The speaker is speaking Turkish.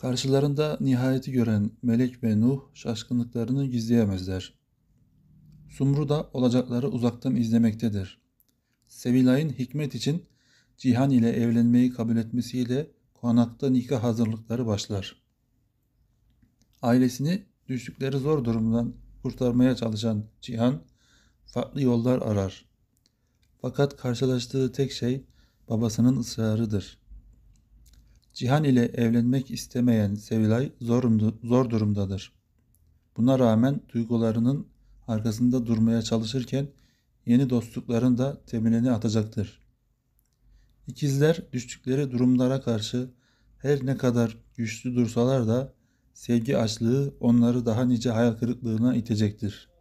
Karşılarında nihayeti gören Melek ve Nuh şaşkınlıklarını gizleyemezler. Sumru da olacakları uzaktan izlemektedir. Sevilay'ın hikmet için Cihan ile evlenmeyi kabul etmesiyle konakta nikah hazırlıkları başlar. Ailesini düştükleri zor durumdan kurtarmaya çalışan Cihan farklı yollar arar. Fakat karşılaştığı tek şey babasının ısrarıdır. Cihan ile evlenmek istemeyen Sevilay zor, zor durumdadır. Buna rağmen duygularının arkasında durmaya çalışırken yeni dostlukların da temelini atacaktır. İkizler düştükleri durumlara karşı her ne kadar güçlü dursalar da sevgi açlığı onları daha nice hayal kırıklığına itecektir.